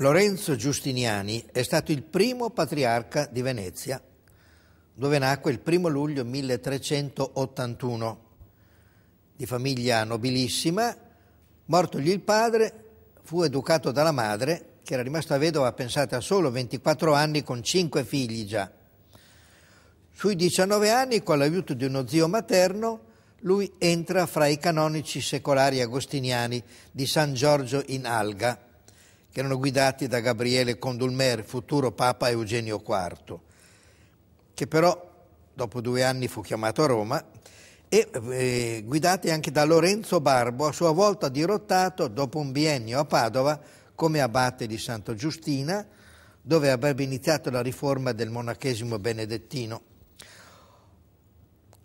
Lorenzo Giustiniani è stato il primo patriarca di Venezia, dove nacque il 1 luglio 1381. Di famiglia nobilissima, mortogli il padre, fu educato dalla madre, che era rimasta vedova, pensate, a solo 24 anni con 5 figli già. Sui 19 anni, con l'aiuto di uno zio materno, lui entra fra i canonici secolari agostiniani di San Giorgio in Alga che erano guidati da Gabriele Condulmer, futuro Papa Eugenio IV, che però dopo due anni fu chiamato a Roma, e eh, guidati anche da Lorenzo Barbo, a sua volta dirottato dopo un biennio a Padova come abate di Santa Giustina, dove avrebbe iniziato la riforma del monachesimo benedettino.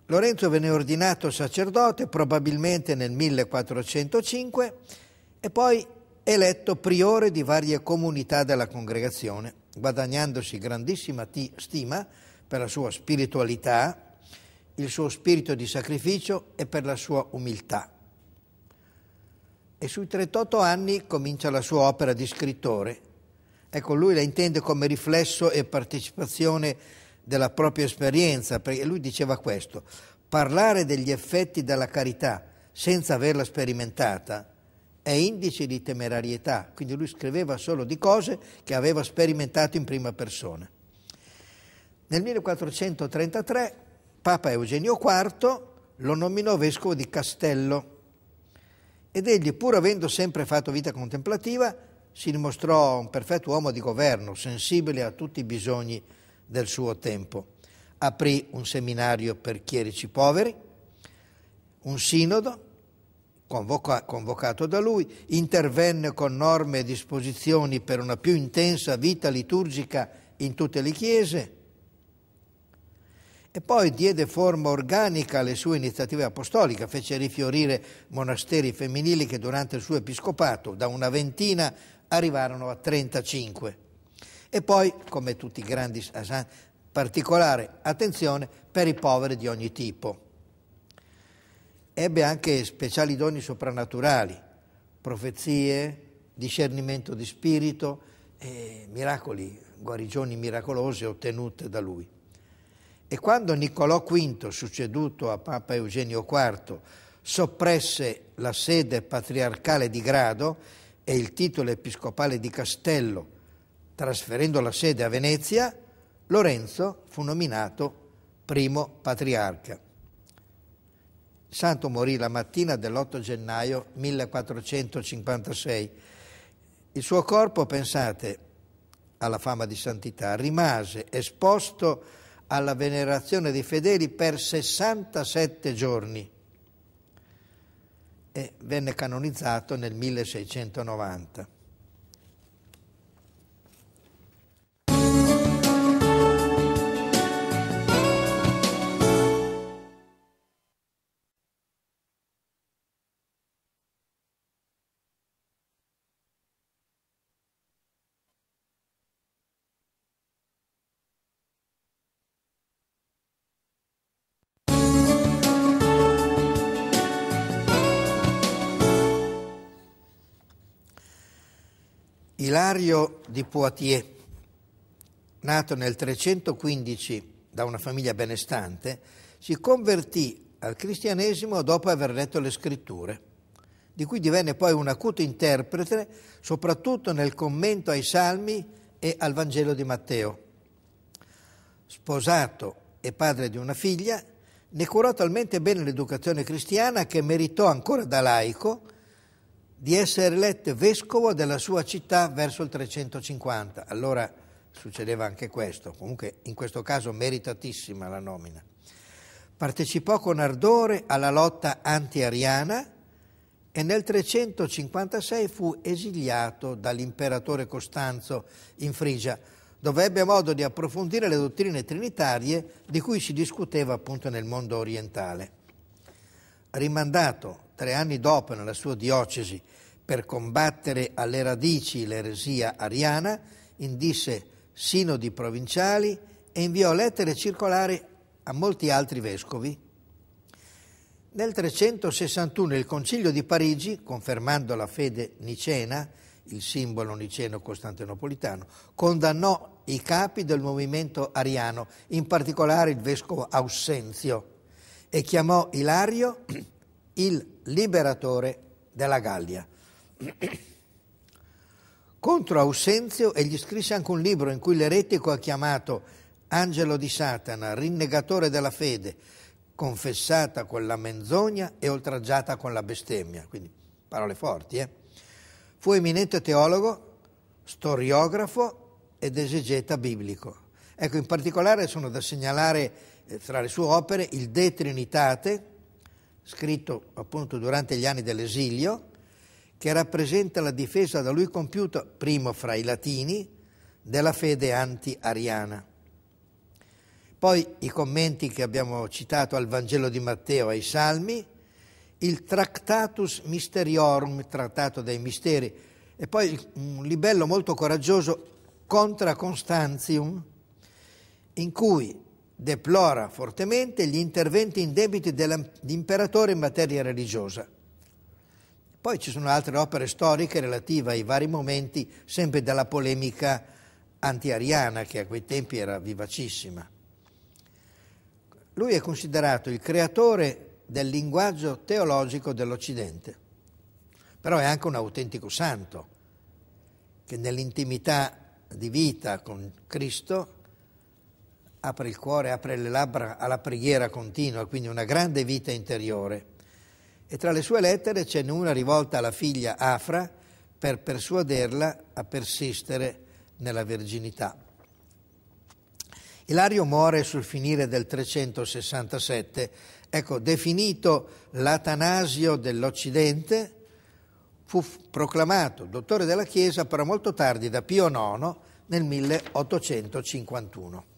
Lorenzo venne ordinato sacerdote probabilmente nel 1405 e poi eletto priore di varie comunità della congregazione, guadagnandosi grandissima stima per la sua spiritualità, il suo spirito di sacrificio e per la sua umiltà. E sui 38 anni comincia la sua opera di scrittore. Ecco, lui la intende come riflesso e partecipazione della propria esperienza, perché lui diceva questo, parlare degli effetti della carità senza averla sperimentata è indice di temerarietà, quindi lui scriveva solo di cose che aveva sperimentato in prima persona. Nel 1433 Papa Eugenio IV lo nominò vescovo di Castello ed egli, pur avendo sempre fatto vita contemplativa, si dimostrò un perfetto uomo di governo, sensibile a tutti i bisogni del suo tempo. Aprì un seminario per chierici poveri, un sinodo convoca, convocato da lui, intervenne con norme e disposizioni per una più intensa vita liturgica in tutte le chiese e poi diede forma organica alle sue iniziative apostoliche, fece rifiorire monasteri femminili che durante il suo episcopato da una ventina arrivarono a 35. E poi, come tutti i grandi santi, particolare attenzione per i poveri di ogni tipo ebbe anche speciali doni soprannaturali, profezie, discernimento di spirito, eh, miracoli, guarigioni miracolose ottenute da lui. E quando Niccolò V, succeduto a Papa Eugenio IV, soppresse la sede patriarcale di Grado e il titolo episcopale di Castello, trasferendo la sede a Venezia, Lorenzo fu nominato primo patriarca. Santo morì la mattina dell'8 gennaio 1456. Il suo corpo, pensate, alla fama di santità, rimase esposto alla venerazione dei fedeli per 67 giorni e venne canonizzato nel 1690. Ilario di Poitiers, nato nel 315 da una famiglia benestante, si convertì al cristianesimo dopo aver letto le scritture, di cui divenne poi un acuto interprete, soprattutto nel commento ai Salmi e al Vangelo di Matteo. Sposato e padre di una figlia, ne curò talmente bene l'educazione cristiana che meritò ancora da laico di essere eletto vescovo della sua città verso il 350. Allora succedeva anche questo, comunque in questo caso meritatissima la nomina. Partecipò con ardore alla lotta anti-ariana e nel 356 fu esiliato dall'imperatore Costanzo in Frigia, dove ebbe modo di approfondire le dottrine trinitarie di cui si discuteva appunto nel mondo orientale. Rimandato tre anni dopo nella sua diocesi per combattere alle radici l'eresia ariana, indisse sinodi provinciali e inviò lettere circolari a molti altri vescovi. Nel 361 il Concilio di Parigi, confermando la fede nicena, il simbolo niceno-costantinopolitano, condannò i capi del movimento ariano, in particolare il vescovo Ausenzio, e chiamò Ilario il liberatore della Gallia. Contro Ausenzio egli scrisse anche un libro in cui l'eretico ha chiamato Angelo di Satana, rinnegatore della fede, confessata con la menzogna e oltraggiata con la bestemmia. Quindi parole forti, eh? Fu eminente teologo, storiografo ed esegeta biblico. Ecco, in particolare sono da segnalare eh, tra le sue opere il De Trinitate, scritto appunto durante gli anni dell'esilio, che rappresenta la difesa da lui compiuta, primo fra i latini, della fede anti-ariana. Poi i commenti che abbiamo citato al Vangelo di Matteo ai Salmi, il Tractatus Mysteriorum, trattato dei misteri, e poi un libello molto coraggioso, Contra Constantium, in cui deplora fortemente gli interventi indebiti dell'imperatore in materia religiosa. Poi ci sono altre opere storiche relative ai vari momenti, sempre dalla polemica anti-ariana, che a quei tempi era vivacissima. Lui è considerato il creatore del linguaggio teologico dell'Occidente, però è anche un autentico santo che nell'intimità di vita con Cristo apre il cuore, apre le labbra alla preghiera continua, quindi una grande vita interiore. E tra le sue lettere ce n'è una rivolta alla figlia Afra per persuaderla a persistere nella verginità. Ilario muore sul finire del 367, ecco, definito l'Atanasio dell'Occidente, fu proclamato dottore della Chiesa però molto tardi da Pio IX nel 1851.